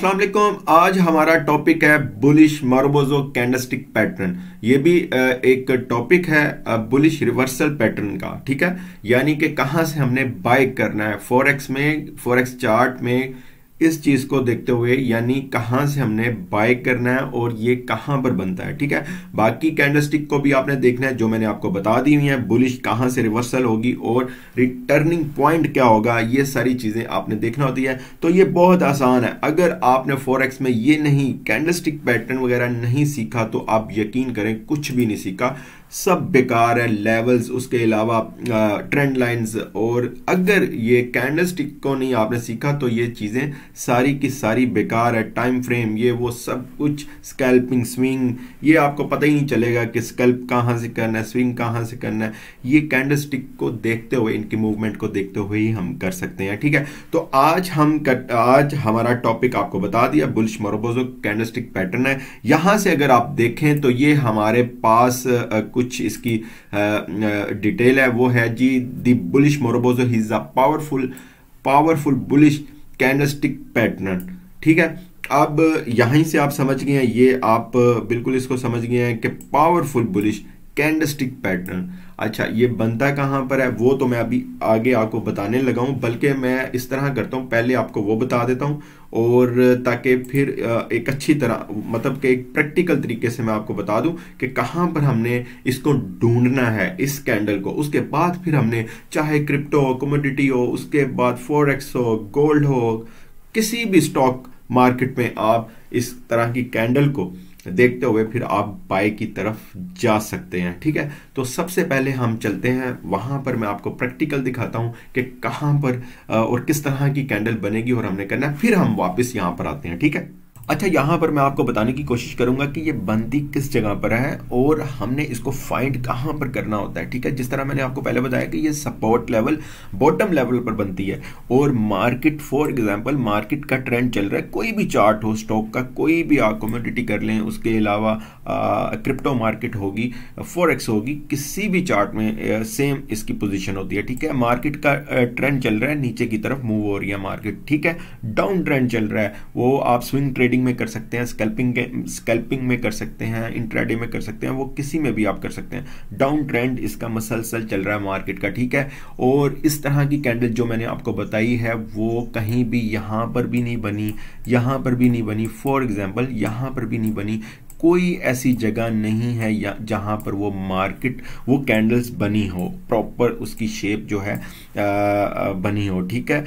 अस्सलाम वालेकुम आज हमारा टॉपिक है बुलिश मार्बोजो कैंडलस्टिक पैटर्न ये भी एक टॉपिक है बुलिश रिवर्सल पैटर्न का ठीक है यानी कि कहां से हमने बाय करना है फॉरेक्स में फॉरेक्स चार्ट में इस चीज को देखते हुए यानी कहां से हमने बाय करना है और ये कहां पर बनता है ठीक है बाकी कैंडलस्टिक को भी आपने देखना है जो मैंने आपको बता दी हुई है बुलिश कहां से रिवर्सल होगी और रिटर्निंग पॉइंट क्या होगा ये सारी चीजें आपने देखना होती है तो ये बहुत आसान है अगर आपने फॉरेक्स में ये नहीं कैंडलस्टिक पैटर्न वगैरह नहीं सीखा तो आप यकीन करें कुछ भी नहीं सीखा सब बेकार है लेवल्स उसके अलावा ट्रेंड लाइंस और अगर ये कैंडलस्टिक को नहीं आपने सीखा तो ये चीज़ें सारी की सारी बेकार है टाइम फ्रेम ये वो सब कुछ स्कैल्पिंग स्विंग ये आपको पता ही नहीं चलेगा कि स्कैल्प कहाँ से करना है स्विंग कहाँ से करना है ये कैंडल स्टिक को देखते हुए इनकी मूवमेंट को देखते हुए ही हम कर सकते हैं ठीक है तो आज हम कर, आज हमारा टॉपिक आपको बता दिया bullish marubozu candlestick pattern है यहाँ से अगर आप देखें तो ये हमारे पास कुछ इसकी डिटेल है वो है जी the bullish marubozu is a powerful powerful bullish candlestick pattern ठीक है अब यहीं से आप समझ गए हैं ये आप बिल्कुल इसको समझ गए हैं कि पावरफुल बुलिश कैंडस्टिक पैटर्न अच्छा ये बनता कहाँ पर है वो तो मैं अभी आगे आपको बताने लगा हूँ बल्कि मैं इस तरह करता हूँ पहले आपको वो बता देता हूँ और ताकि फिर एक अच्छी तरह मतलब कि एक प्रैक्टिकल तरीके से मैं आपको बता दूँ कि कहाँ पर हमने इसको ढूंढना है इस कैंडल को उसके बाद फिर हमने चाहे क्रिप्टो हो कमोडिटी हो उसके बाद फोरेक्स हो गोल्ड हो किसी भी स्टॉक मार्केट में आप इस तरह की कैंडल को देखते हुए फिर आप बाय की तरफ जा सकते हैं ठीक है तो सबसे पहले हम चलते हैं वहां पर मैं आपको प्रैक्टिकल दिखाता हूं कि कहां पर और किस तरह की कैंडल बनेगी और हमने करना फिर हम वापस यहां पर आते हैं ठीक है अच्छा यहाँ पर मैं आपको बताने की कोशिश करूंगा कि ये बंदी किस जगह पर है और हमने इसको फाइंड कहाँ पर करना होता है ठीक है जिस तरह मैंने आपको पहले बताया कि ये सपोर्ट लेवल बॉटम लेवल पर बनती है और मार्केट फॉर एग्जांपल मार्केट का ट्रेंड चल रहा है कोई भी चार्ट हो स्टॉक का कोई भी आप कम्योडिटी कर लें उसके अलावा क्रिप्टो मार्केट होगी फॉरेक्स होगी किसी भी चार्ट में सेम इसकी पोजिशन होती है ठीक है मार्केट का ट्रेंड चल रहा है नीचे की तरफ मूव हो रही है मार्केट ठीक है डाउन ट्रेंड चल रहा है वो आप स्विंग ट्रेडिंग स्कैल्पिंग में कर सकते हैं स्कैल्पिंग स्कैल्पिंग में कर सकते हैं इंट्राडे में कर सकते हैं वो किसी में भी आप कर सकते हैं डाउन ट्रेंड इसका मसलसल चल रहा है मार्केट का ठीक है और इस तरह की कैंडल जो मैंने आपको बताई है वो कहीं भी यहाँ पर भी नहीं बनी यहाँ पर भी नहीं बनी फॉर एग्जाम्पल यहाँ पर भी नहीं बनी कोई ऐसी जगह नहीं है जहां पर वो मार्केट वो कैंडल्स बनी हो प्रॉपर उसकी शेप जो है बनी हो ठीक है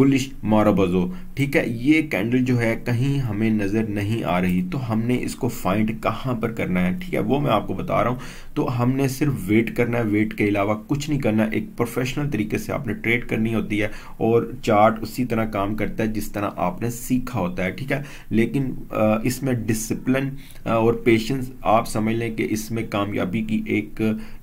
बुलिश मोरबजो ठीक है ये कैंडल जो है कहीं हमें नज़र नहीं आ रही तो हमने इसको फाइंड कहाँ पर करना है ठीक है वो मैं आपको बता रहा हूँ तो हमने सिर्फ वेट करना है वेट के अलावा कुछ नहीं करना एक प्रोफेशनल तरीके से आपने ट्रेड करनी होती है और चार्ट उसी तरह काम करता है जिस तरह आपने सीखा होता है ठीक है लेकिन इसमें डिसिप्लिन हाँ, और पेशेंस आप समझ लें कि इसमें कामयाबी की एक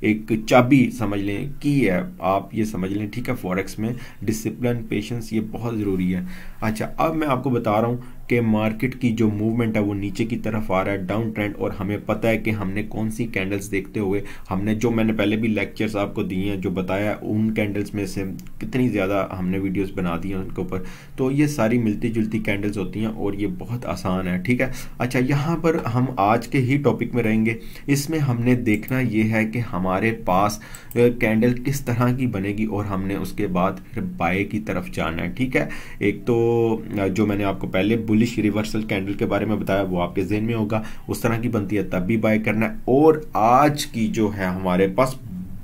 एक चाबी समझ लें की है आप ये समझ लें ठीक है फॉरेक्स में डिसिप्लिन पेशेंस ये बहुत ज़रूरी है अच्छा अब मैं आपको बता रहा हूँ कि मार्केट की जो मूवमेंट है वो नीचे की तरफ आ रहा है डाउन ट्रेंड और हमें पता है कि हमने कौन सी कैंडल्स देखते हुए हमने जो मैंने पहले भी लेक्चर्स आपको दिए हैं जो बताया उन कैंडल्स में से कितनी ज़्यादा हमने वीडियोस बना दी हैं उनके ऊपर तो ये सारी मिलती जुलती कैंडल्स होती हैं और ये बहुत आसान है ठीक है अच्छा यहाँ पर हम आज के ही टॉपिक में रहेंगे इसमें हमने देखना ये है कि हमारे पास कैंडल किस तरह की बनेगी और हमने उसके बाद फिर बाय की तरफ जाना है ठीक है एक तो जो मैंने आपको पहले बुलिश रिवर्सल कैंडल के बारे में बताया वो आपके जहन में होगा उस तरह की बनती है तब भी बाय करना है और आज की जो है हमारे पास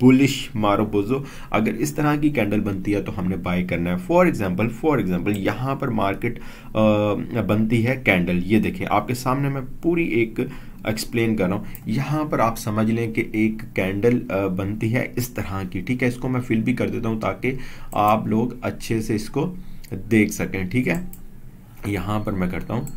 बुलिश मारो बोजो अगर इस तरह की कैंडल बनती है तो हमने बाय करना है फॉर एग्जांपल फॉर एग्जांपल यहाँ पर मार्केट बनती है कैंडल ये देखें आपके सामने मैं पूरी एक एक्सप्लेन कर रहा हूँ यहाँ पर आप समझ लें कि एक कैंडल बनती है इस तरह की ठीक है इसको मैं फिल भी कर देता हूँ ताकि आप लोग अच्छे से इसको देख सकें ठीक है यहाँ पर मैं करता हूँ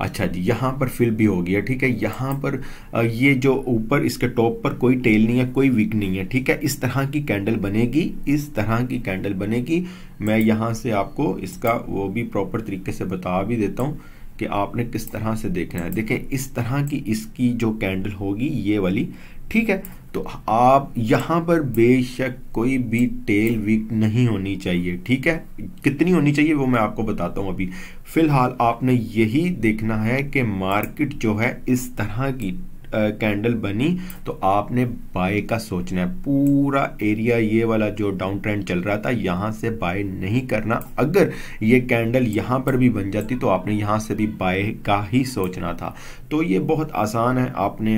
अच्छा जी यहाँ पर फिल भी हो गया ठीक है यहाँ पर ये जो ऊपर इसके टॉप पर कोई टेल नहीं है कोई विक नहीं है ठीक है इस तरह की कैंडल बनेगी इस तरह की कैंडल बनेगी मैं यहाँ से आपको इसका वो भी प्रॉपर तरीके से बता भी देता हूँ कि आपने किस तरह से देखना है देखें इस तरह की इसकी जो कैंडल होगी ये वाली ठीक है तो आप यहां पर बेशक कोई भी टेल वीक नहीं होनी चाहिए ठीक है कितनी होनी चाहिए वो मैं आपको बताता हूँ अभी फिलहाल आपने यही देखना है कि मार्केट जो है इस तरह की कैंडल बनी तो आपने बाय का सोचना है पूरा एरिया ये वाला जो डाउन ट्रेंड चल रहा था यहाँ से बाय नहीं करना अगर ये कैंडल यहाँ पर भी बन जाती तो आपने यहाँ से भी बाय का ही सोचना था तो ये बहुत आसान है आपने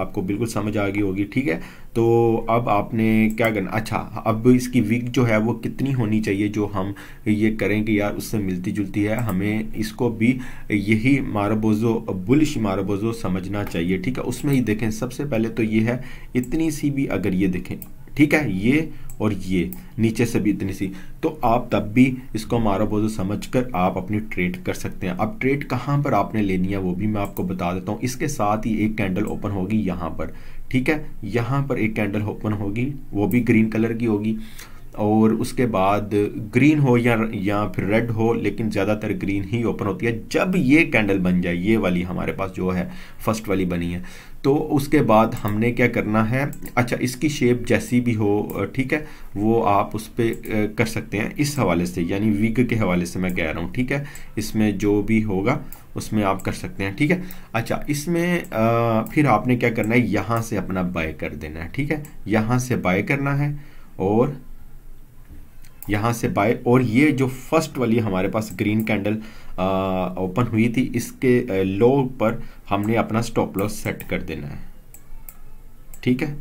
आपको बिल्कुल समझ आ गई होगी ठीक है तो अब आपने क्या करना अच्छा अब इसकी विग जो है वो कितनी होनी चाहिए जो हम ये करें कि यार उससे मिलती जुलती है हमें इसको भी यही मारबोजो बुलिश मारबोजो समझना चाहिए ठीक है उसमें ही देखें सबसे पहले तो ये है इतनी सी भी अगर ये देखें ठीक है ये और ये नीचे से भी इतनी सी तो आप तब भी इसको मारो बोझो समझ कर आप अपनी ट्रेड कर सकते हैं अब ट्रेड कहाँ पर आपने लेनी है वो भी मैं आपको बता देता हूँ इसके साथ ही एक कैंडल ओपन होगी यहाँ पर ठीक है यहाँ पर एक कैंडल ओपन होगी वो भी ग्रीन कलर की होगी और उसके बाद ग्रीन हो या या फिर रेड हो लेकिन ज़्यादातर ग्रीन ही ओपन होती है जब ये कैंडल बन जाए ये वाली हमारे पास जो है फर्स्ट वाली बनी है तो उसके बाद हमने क्या करना है अच्छा इसकी शेप जैसी भी हो ठीक है वो आप उस पर कर सकते हैं इस हवाले से यानी विग के हवाले से मैं कह रहा हूँ ठीक है इसमें जो भी होगा उसमें आप कर सकते हैं ठीक है अच्छा इसमें आ, फिर आपने क्या करना है यहाँ से अपना बाय कर देना है ठीक है यहाँ से बाय करना है और यहाँ से बाय और ये जो फर्स्ट वाली हमारे पास ग्रीन कैंडल ओपन हुई थी इसके लो पर हमने अपना स्टॉप लॉस सेट कर देना है ठीक है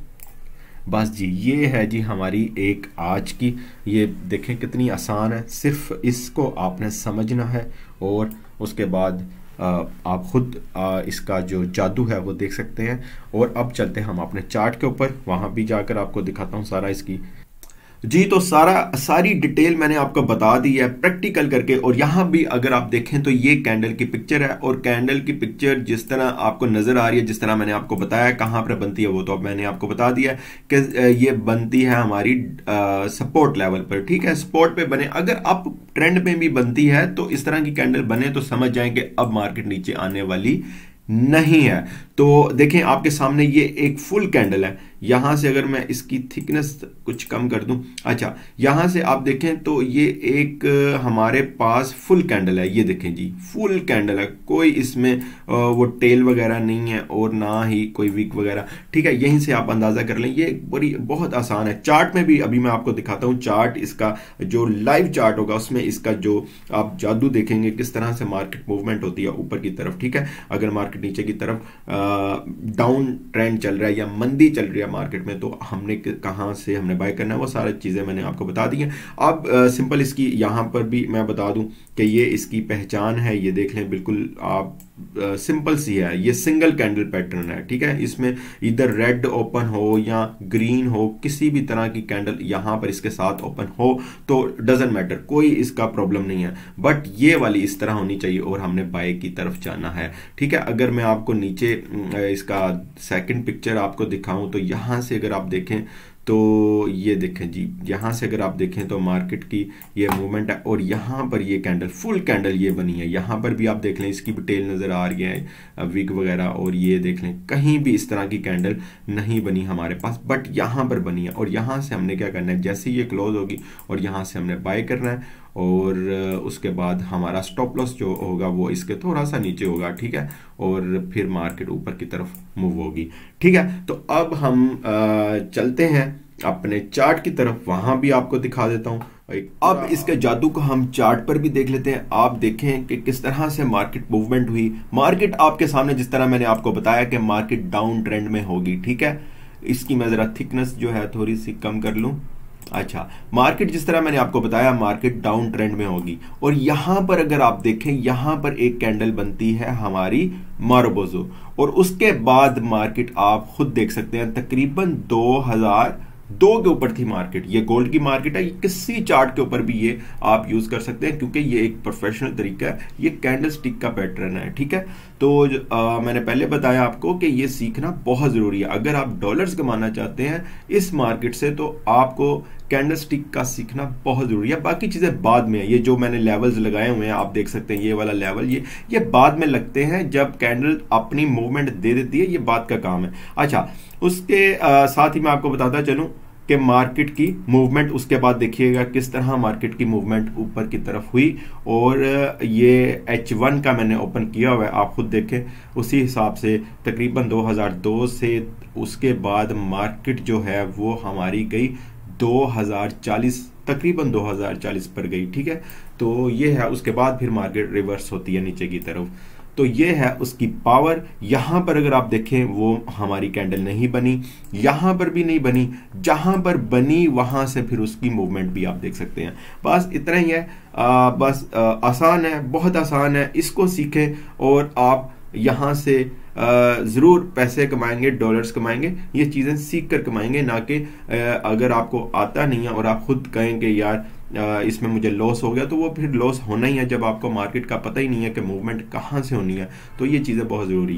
बस जी ये है जी हमारी एक आज की ये देखें कितनी आसान है सिर्फ इसको आपने समझना है और उसके बाद आप खुद इसका जो जादू है वो देख सकते हैं और अब चलते हैं हम अपने चार्ट के ऊपर वहाँ भी जाकर आपको दिखाता हूँ सारा इसकी जी तो सारा सारी डिटेल मैंने आपको बता दी है प्रैक्टिकल करके और यहाँ भी अगर आप देखें तो ये कैंडल की पिक्चर है और कैंडल की पिक्चर जिस तरह आपको नज़र आ रही है जिस तरह मैंने आपको बताया कहाँ पर बनती है वो तो मैंने आपको बता दिया कि ये बनती है हमारी सपोर्ट लेवल पर ठीक है सपोर्ट पे बने अगर आप ट्रेंड में भी बनती है तो इस तरह की कैंडल बने तो समझ जाए कि अब मार्केट नीचे आने वाली नहीं है तो देखें आपके सामने ये एक फुल कैंडल है यहां से अगर मैं इसकी थिकनेस कुछ कम कर दूं अच्छा यहां से आप देखें तो ये एक हमारे पास फुल कैंडल है ये देखें जी फुल कैंडल है कोई इसमें वो टेल वगैरह नहीं है और ना ही कोई विक वगैरह ठीक है यहीं से आप अंदाज़ा कर लें ये बड़ी बहुत आसान है चार्ट में भी अभी मैं आपको दिखाता हूं चार्ट इसका जो लाइव चार्ट होगा उसमें इसका जो आप जादू देखेंगे किस तरह से मार्केट मूवमेंट होती है ऊपर की तरफ ठीक है अगर मार्केट नीचे की तरफ डाउन ट्रेंड चल रहा है या मंदी चल रही है मार्केट में तो हमने कहाँ से हमने बाय करना है वो सारी चीज़ें मैंने आपको बता दी हैं अब सिंपल इसकी यहाँ पर भी मैं बता दूँ कि ये इसकी पहचान है ये देख लें बिल्कुल आप सिंपल सी है ये सिंगल कैंडल पैटर्न है ठीक है इसमें इधर रेड ओपन हो या ग्रीन हो किसी भी तरह की कैंडल यहां पर इसके साथ ओपन हो तो डजेंट मैटर कोई इसका प्रॉब्लम नहीं है बट ये वाली इस तरह होनी चाहिए और हमने बाइक की तरफ जाना है ठीक है अगर मैं आपको नीचे इसका सेकंड पिक्चर आपको दिखाऊं तो यहां से अगर आप देखें तो ये देखें जी यहाँ से अगर आप देखें तो मार्केट की ये मूवमेंट है और यहाँ पर ये कैंडल फुल कैंडल ये बनी है यहाँ पर भी आप देख लें इसकी भी टेल नज़र आ रही है विग वगैरह और ये देख लें कहीं भी इस तरह की कैंडल नहीं बनी हमारे पास बट यहाँ पर बनी है और यहाँ से हमने क्या करना है जैसे ये क्लोज होगी और यहाँ से हमने बाय करना है और उसके बाद हमारा स्टॉप लॉस जो होगा वो इसके थोड़ा सा नीचे होगा ठीक है और फिर मार्केट ऊपर की तरफ मूव होगी ठीक है तो अब हम चलते हैं अपने चार्ट की तरफ वहां भी आपको दिखा देता हूं अब हाँ। इसके जादू को हम चार्ट पर भी देख लेते हैं आप देखें कि किस तरह से मार्केट मूवमेंट हुई मार्केट आपके सामने जिस तरह मैंने आपको बताया कि मार्केट डाउन ट्रेंड में होगी ठीक है इसकी मैं जरा थिकनेस जो है थोड़ी सी कम कर लूँ अच्छा मार्केट जिस तरह मैंने आपको बताया मार्केट डाउन ट्रेंड में होगी और यहां पर अगर आप देखें यहां पर एक कैंडल बनती है हमारी मारोबोजो और उसके बाद मार्केट आप खुद देख सकते हैं तकरीबन दो हजार दो के ऊपर थी मार्केट ये गोल्ड की मार्केट है ये किसी चार्ट के ऊपर भी ये आप यूज कर सकते हैं क्योंकि ये एक प्रोफेशनल तरीका है ये कैंडल स्टिक का पैटर्न है ठीक है तो आ, मैंने पहले बताया आपको कि ये सीखना बहुत जरूरी है अगर आप डॉलर्स कमाना चाहते हैं इस मार्केट से तो आपको कैंडल स्टिक का सीखना बहुत ज़रूरी है बाकी चीज़ें बाद में है ये जो मैंने लेवल्स लगाए हुए हैं आप देख सकते हैं ये वाला लेवल ये ये बाद में लगते हैं जब कैंडल अपनी मूवमेंट दे देती है ये बाद का काम है अच्छा उसके आ, साथ ही मैं आपको बताता चलूँ कि मार्केट की मूवमेंट उसके बाद देखिएगा किस तरह मार्केट की मूवमेंट ऊपर की तरफ हुई और ये एच का मैंने ओपन किया हुआ है आप खुद देखें उसी हिसाब से तकरीबन दो से उसके बाद मार्केट जो है वो हमारी गई 2040 तकरीबन 2040 पर गई ठीक है तो ये है उसके बाद फिर मार्केट रिवर्स होती है नीचे की तरफ तो ये है उसकी पावर यहां पर अगर आप देखें वो हमारी कैंडल नहीं बनी यहाँ पर भी नहीं बनी जहां पर बनी वहां से फिर उसकी मूवमेंट भी आप देख सकते हैं बस इतना ही है आ, बस आ, आसान है बहुत आसान है इसको सीखें और आप यहां से ज़रूर पैसे कमाएंगे डॉलर्स कमाएंगे ये चीज़ें सीख कर कमाएंगे ना कि अगर आपको आता नहीं है और आप खुद कहें कि यार इसमें मुझे लॉस हो गया तो वो फिर लॉस होना ही है जब आपको मार्केट का पता ही नहीं है कि मूवमेंट कहाँ से होनी है तो ये चीज़ें बहुत ज़रूरी हैं